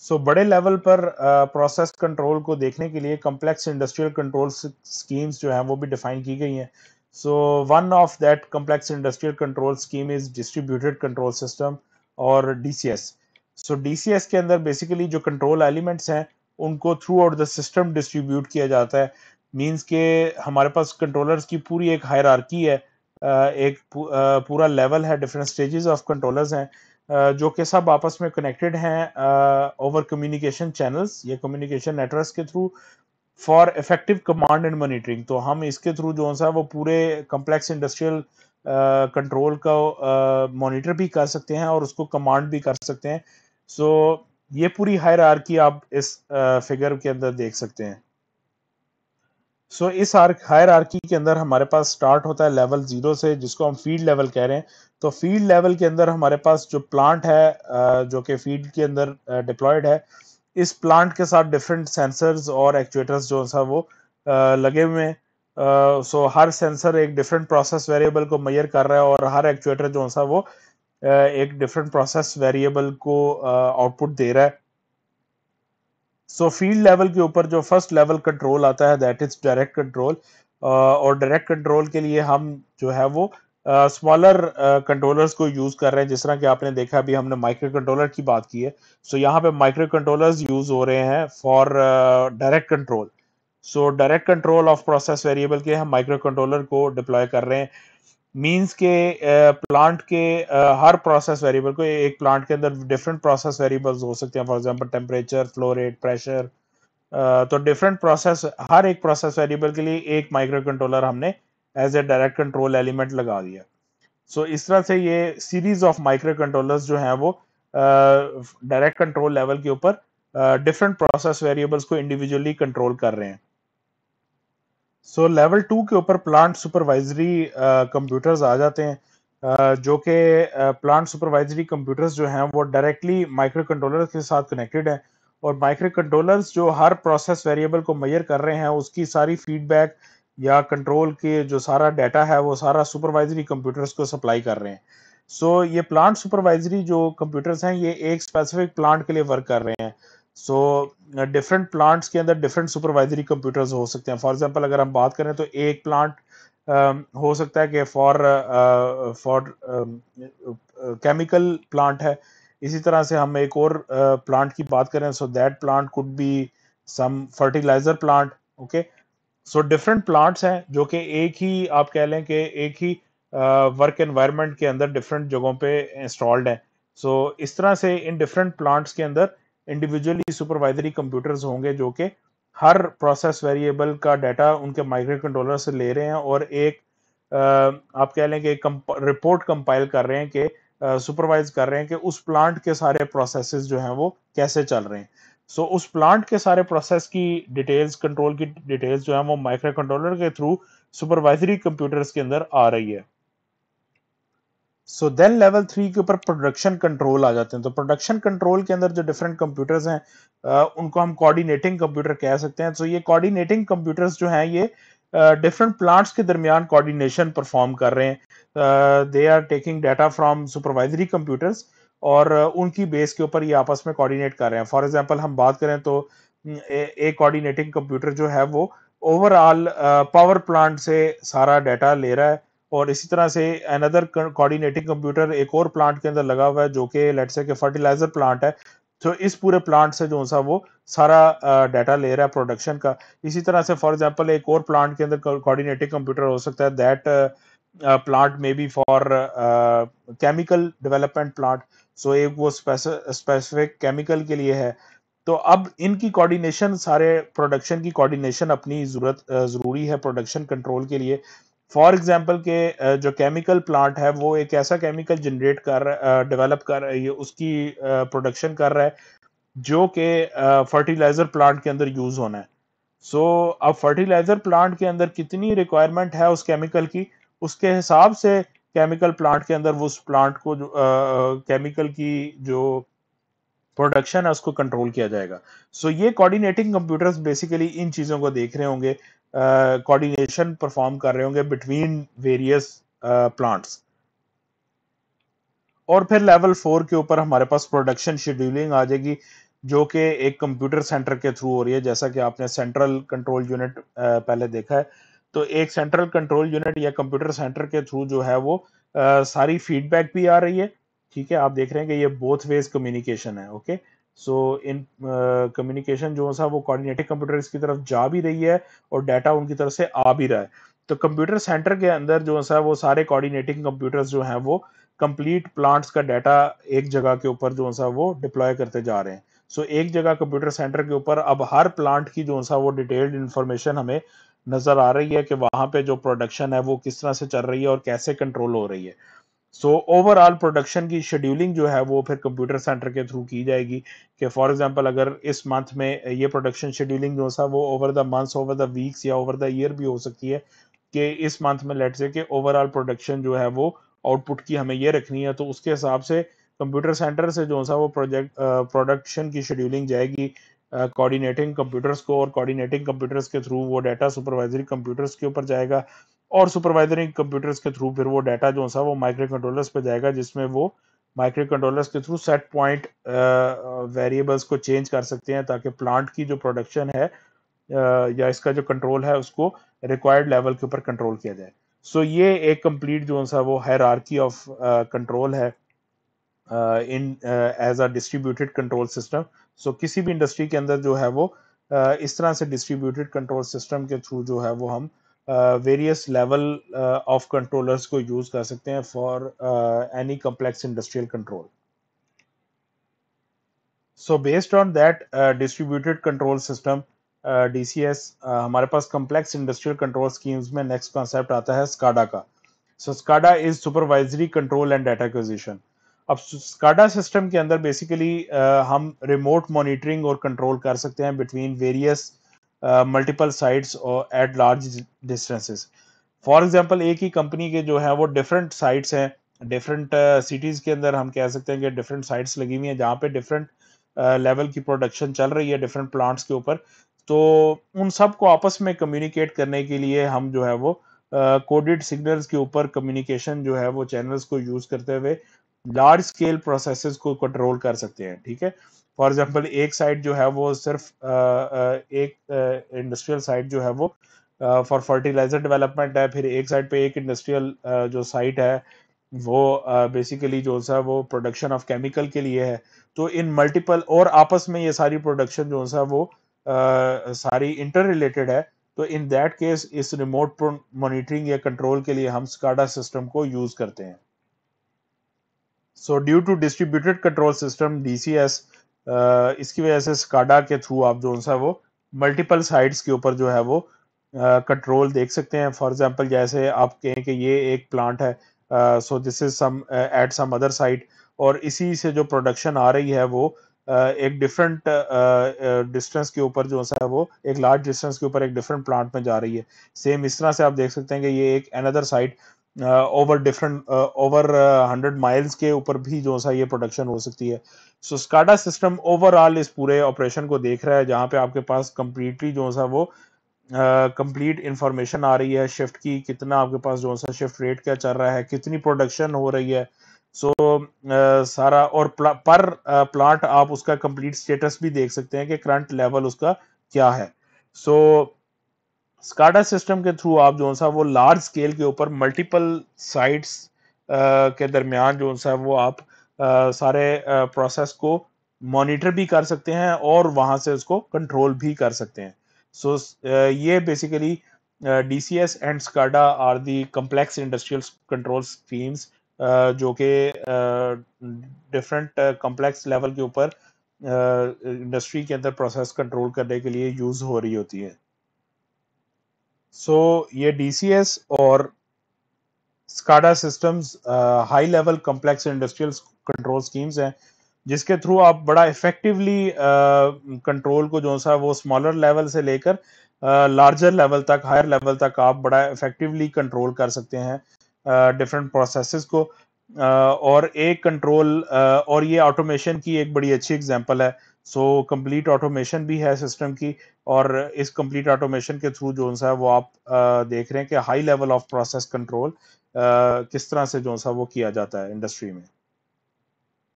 सो so, बड़े level पर process uh, control को देखने के लिए कम्प्लेक्स इंडस्ट्रियल कंट्रोल स्कीम्स जो हैं वो भी डिफाइन की गई हैं so one of that complex industrial control scheme is distributed control system और डी सो डी के अंदर बेसिकली जो कंट्रोल एलिमेंट्स हैं उनको throughout the system distribute किया जाता है मीन्स के हमारे पास कंट्रोलर्स की पूरी एक हायरार्की है uh, एक uh, पूरा लेवल है डिफरेंट स्टेजेस ऑफ कंट्रोलर्स हैं जो कि सब आपस में कनेक्टेड हैं ओवर कम्युनिकेशन चैनल्स या कम्युनिकेशन नेटवर्क के through for effective command and monitoring तो हम इसके थ्रू जो सा वो पूरे कम्प्लेक्स इंडस्ट्रियल कंट्रोल का मॉनिटर भी कर सकते हैं और उसको कमांड भी कर सकते हैं सो so, ये पूरी हायर आप इस फिगर के अंदर देख सकते हैं सो so, इस हायर आर्की के अंदर हमारे पास स्टार्ट होता है लेवल जीरो से जिसको हम फील्ड लेवल कह रहे हैं तो फील्ड लेवल के अंदर हमारे पास जो प्लांट है जो कि फील्ड के अंदर डिप्लॉयड है इस प्लांट के साथ डिफरेंट सेंसर्स और एक्चुएटर्स जो है वो लगे हुए हैं सो हर सेंसर एक डिफरेंट प्रोसेस वेरिएबल को मैयर कर रहा है और हर एक्चुएटर जो है वो एक डिफरेंट प्रोसेस वेरिएबल को आउटपुट दे रहा है सो फील्ड लेवल के ऊपर जो फर्स्ट लेवल कंट्रोल आता है दैट इज डायरेक्ट कंट्रोल और डायरेक्ट कंट्रोल के लिए हम जो है वो स्मॉलर uh, कंट्रोलर्स uh, को यूज कर रहे हैं जिस तरह कि आपने देखा अभी हमने माइक्रो कंट्रोलर की बात की है सो so, यहाँ पे माइक्रो कंट्रोलर्स यूज हो रहे हैं for direct control so direct control of process variable के हम माइक्रो कंट्रोलर को डिप्लॉय कर रहे हैं मींस के प्लांट uh, के uh, हर प्रोसेस वेरिएबल को एक प्लांट के अंदर डिफरेंट प्रोसेस वेरिएबल्स हो सकते हैं for example temperature flow rate pressure तो डिफरेंट प्रोसेस हर एक प्रोसेस वेरिएबल के लिए एक माइक्रो कंट्रोलर हमने as a direct control element लगा दिया सो so, इस तरह से ये सीरीज ऑफ माइक्रो कंट्रोलर्स जो हैं वो डायरेक्ट कंट्रोल लेवल के ऊपर डिफरेंट प्रोसेस वेरिएबल्स को इंडिविजुअली कंट्रोल कर रहे हैं सो लेवल टू के ऊपर प्लांट सुपरवाइजरी कंप्यूटर्स आ जाते हैं uh, जो कि प्लांट सुपरवाइजरी कंप्यूटर्स जो हैं वो डायरेक्टली माइक्रो कंट्रोलर के साथ कनेक्टेड हैं और माइक्रो कंट्रोलर्स जो हर प्रोसेस वेरिएबल को मैयर कर रहे हैं उसकी सारी फीडबैक या कंट्रोल के जो सारा डाटा है वो सारा सुपरवाइजरी कंप्यूटर्स को सप्लाई कर रहे हैं सो so, ये प्लांट सुपरवाइजरी जो कंप्यूटर्स हैं ये एक स्पेसिफिक प्लांट के लिए वर्क कर रहे हैं सो डिफरेंट प्लांट्स के अंदर डिफरेंट सुपरवाइजरी कंप्यूटर्स हो सकते हैं फॉर एग्जांपल अगर हम बात करें तो एक प्लांट um, हो सकता है कि फॉर फॉर केमिकल प्लांट है इसी तरह से हम एक और प्लांट uh, की बात करें so that plant could be some fertiliser plant okay so different plants हैं जो कि एक ही आप कह लें कि एक ही वर्क uh, एनवायरनमेंट के अंदर डिफरेंट जगहों पे इंस्टॉल्ड है सो so, इस तरह से इन डिफरेंट प्लांट्स के अंदर इंडिविजुअली सुपरवाइजरी कंप्यूटर्स होंगे जो कि हर प्रोसेस वेरिएबल का डाटा उनके माइक्रो कंट्रोलर से ले रहे हैं और एक आप कह लें कि रिपोर्ट कंपाइल कर रहे हैं कि सुपरवाइज कर रहे हैं कि उस प्लांट के सारे प्रोसेस जो हैं वो कैसे चल रहे हैं सो so, उस प्लांट के सारे प्रोसेस की डिटेल्स कंट्रोल की डिटेल्स जो है वो माइक्रो कंट्रोलर के थ्रू सुपरवाइजरी कंप्यूटर्स के अंदर आ रही है सो देन लेवल थ्री के ऊपर प्रोडक्शन कंट्रोल आ जाते हैं तो प्रोडक्शन कंट्रोल के अंदर जो डिफरेंट कंप्यूटर्स हैं uh, उनको हम कोऑर्डिनेटिंग कंप्यूटर कह सकते हैं सो so, ये कोऑर्डिनेटिंग कंप्यूटर्स जो हैं ये डिफरेंट uh, प्लांट्स के दरमियान कोऑर्डिनेशन परफॉर्म कर रहे हैं they are taking data from supervisory computers और uh, उनकी बेस के ऊपर ये आपस में कोऑर्डिनेट कर रहे हैं फॉर एग्जांपल हम बात करें तो mm, एक कोऑर्डिनेटिंग कंप्यूटर जो है वो ओवरऑल पावर प्लांट से सारा डाटा ले रहा है और इसी तरह से अनदर कोऑर्डिनेटिंग कंप्यूटर एक और प्लांट के अंदर लगा हुआ है जो कि लेट्स से के फर्टिलाइजर प्लांट है तो इस पूरे प्लांट से जो सा वो सारा डाटा ले रहा है प्रोडक्शन का इसी तरह से फॉर एग्जांपल एक और प्लांट के अंदर कोऑर्डिनेटिंग कंप्यूटर हो सकता है that plant may be for chemical development plant so एक वो स्पेसिफिक केमिकल के लिए है तो अब इनकी कोऑर्डिनेशन सारे प्रोडक्शन की कोऑर्डिनेशन अपनी जरूरत ज़रूरी है प्रोडक्शन कंट्रोल के लिए फॉर एग्जाम्पल के जो केमिकल प्लांट है वो एक ऐसा केमिकल जनरेट कर डेवलप कर है उसकी प्रोडक्शन कर रहा है जो कि फर्टिलाइज़र प्लांट के अंदर यूज़ होना है सो so, अब फर्टिलाइज़र प्लांट के अंदर कितनी रिक्वायरमेंट है उस केमिकल की उसके हिसाब से केमिकल प्लांट के अंदर वो उस प्लांट को केमिकल की जो प्रोडक्शन है उसको कंट्रोल किया जाएगा सो so, ये कोऑर्डिनेटिंग कंप्यूटर्स बेसिकली इन चीज़ों को देख रहे होंगे कोऑर्डिनेशन परफॉर्म कर रहे होंगे बिटवीन वेरियस प्लांट्स और फिर लेवल फोर के ऊपर हमारे पास प्रोडक्शन शेड्यूलिंग आ जाएगी जो कि एक कंप्यूटर सेंटर के थ्रू हो रही है जैसा कि आपने सेंट्रल कंट्रोल यूनिट पहले देखा है तो एक सेंट्रल कंट्रोल यूनिट या कंप्यूटर सेंटर के थ्रू जो है वो आ, सारी फीडबैक भी आ रही है ठीक है आप देख रहे हैं कि ये बोथ वेज कम्युनिकेशन है ओके सो इन कम्युनिकेशन जो है वो कोऑर्डिनेटिक कंप्यूटर्स की तरफ जा भी रही है और डाटा उनकी तरफ से आ भी रहा है तो कंप्यूटर सेंटर के अंदर जो है वो सारे कोऑर्डिनेटिंग कंप्यूटर्स जो हैं वो कंप्लीट प्लांट्स का डाटा एक जगह के ऊपर जो है वो डिप्लॉय करते जा रहे हैं सो so, एक जगह कंप्यूटर सेंटर के ऊपर अब हर प्लांट की जो सा वो डिटेल्ड इंफॉर्मेशन हमें नज़र आ रही है कि वहाँ पे जो प्रोडक्शन है वो किस तरह से चल रही है और कैसे कंट्रोल हो रही है सो ओवरऑल प्रोडक्शन की शेड्यूलिंग जो है वो फिर कंप्यूटर सेंटर के थ्रू की जाएगी कि फॉर एग्जांपल अगर इस मंथ में ये प्रोडक्शन शेड्यूलिंग जो सा वो over the months over the weeks या ओवर द ईयर भी हो सकती है कि इस मंथ में लेट से कि ओवरऑल प्रोडक्शन जो है वो आउटपुट की हमें ये रखनी है तो उसके हिसाब से कंप्यूटर सेंटर से जो सा वो प्रोजेक्ट प्रोडक्शन की शेड्यूलिंग जाएगी कोऑर्डिनेटिंग कंप्यूटर्स को और कोऑर्डिनेटिंग कंप्यूटर्स के थ्रू वो डाटा सुपरवाइजरी कंप्यूटर्स के ऊपर जाएगा और सुपरवाइजरिंग कंप्यूटर्स के थ्रू फिर वो डाटा जो सा वो माइक्रो कंट्रोलर्स पे जाएगा जिसमें वो माइक्रो कंट्रोलर्स के थ्रू सेट पॉइंट वेरिएबल्स को चेंज कर सकते हैं ताकि प्लांट की जो प्रोडक्शन है या इसका जो कंट्रोल है उसको रिक्वायर्ड लेवल के ऊपर कंट्रोल किया जाए सो so, ये एक कंप्लीट जो सा वो हैरारकी ऑफ कंट्रोल है in as a distributed control system so किसी भी इंडस्ट्री के अंदर जो है वो uh, इस तरह से डिस्ट्रीब्यूटेड कंट्रोल सिस्टम के थ्रू जो है वो हम uh, various level of controllers को यूज़ कर सकते हैं for any complex industrial control so based on that distributed control system D C S हमारे पास कम्प्लेक्स इंडस्ट्रियल कंट्रोल स्कीम्स में नेक्स्ट कॉन्सेप्ट आता है स्काडा का so SCADA is supervisory control and data acquisition अब स्काडा सिस्टम के अंदर basically uh, हम रिमोट मॉनिटरिंग और कंट्रोल कर सकते हैं बिटवीन वेरियस मल्टीपल साइट्स और at large distances for example एक ही कंपनी के जो है वो डिफरेंट साइट्स हैं डिफरेंट सिटीज़ uh, के अंदर हम कह सकते हैं कि डिफरेंट साइट्स लगी हुई हैं जहाँ पे डिफरेंट लेवल uh, की प्रोडक्शन चल रही है डिफरेंट प्लांट्स के ऊपर तो उन सब को आपस में कम्युनिकेट करने के लिए हम जो है वो कोडेड uh, सिग्नल्स के ऊपर कम्युनिकेशन जो है वो चैनल्स को यूज़ करते हुए लार्ज स्केल प्रोसेस को कंट्रोल कर सकते हैं ठीक है फॉर एग्जाम्पल एक साइड जो है वो सिर्फ एक इंडस्ट्रियल साइट जो है वो फॉर फर्टिलाइजर डेवलपमेंट है फिर एक साइड पे एक इंडस्ट्रियल जो साइट है वो बेसिकली जो सा वो प्रोडक्शन ऑफ केमिकल के लिए है तो इन मल्टीपल और आपस में ये सारी प्रोडक्शन जो सा वो सारी इंटर रिलेटेड है तो इन दैट केस इस रिमोट मॉनिटरिंग या कंट्रोल के लिए हम स्काडा सिस्टम को यूज़ करते हैं so due to distributed control system DCS इसकी वजह से स्काडा के थ्रू आप जो सा वो मल्टीपल साइट्स के ऊपर जो है वो कंट्रोल uh, देख सकते हैं फॉर एग्जांपल जैसे आप कहें कि ये एक प्लांट है so this is some at some other site और इसी से जो प्रोडक्शन आ रही है वो uh, एक डिफरेंट डिस्टेंस uh, uh के ऊपर जो है वो एक लार्ज डिस्टेंस के ऊपर एक डिफरेंट प्लांट में जा रही है सेम इस तरह से आप देख सकते हैं कि ये एक another site over different over hundred miles के ऊपर भी जो सा ये प्रोडक्शन हो सकती है सो स्काडा सिस्टम ओवरऑल इस पूरे ऑपरेशन को देख रहा है जहाँ पे आपके पास कम्प्लीटली जो सा वो कंप्लीट uh, इंफॉर्मेशन आ रही है शिफ्ट की कितना आपके पास जो सा शिफ्ट रेट क्या चल रहा है कितनी प्रोडक्शन हो रही है सो so, uh, सारा और प्ला, पर प्लांट uh, आप उसका कंप्लीट स्टेटस भी देख सकते हैं कि करंट लेवल उसका क्या है सो so, स्काडा सिस्टम के थ्रू आप जो सा वो लार्ज स्केल के ऊपर मल्टीपल साइट्स के दरमियान जो सा वो आप आ, सारे प्रोसेस को मॉनिटर भी कर सकते हैं और वहाँ से उसको कंट्रोल भी कर सकते हैं सो so, ये basically D C S and SCADA are the complex industrial control schemes जो कि डिफरेंट कम्प्लेक्स लेवल के ऊपर इंडस्ट्री के अंदर प्रोसेस कंट्रोल करने के लिए यूज़ हो रही होती है सो ये डीसीएस और SCADA systems high level complex industrial control schemes हैं जिसके थ्रू आप बड़ा इफेक्टिवली कंट्रोल uh, को जो सा वो स्मॉलर लेवल से लेकर लार्जर uh, लेवल तक हायर लेवल तक आप बड़ा इफेक्टिवली कंट्रोल कर सकते हैं डिफरेंट uh, प्रोसेसेस को uh, और एक कंट्रोल uh, और ये ऑटोमेशन की एक बड़ी अच्छी एग्जांपल है सो कंप्लीट ऑटोमेशन भी है सिस्टम की और इस कंप्लीट ऑटोमेशन के थ्रू जो है वो आप आ, देख रहे हैं कि high level of process control किस तरह से जो सा वो किया जाता है इंडस्ट्री में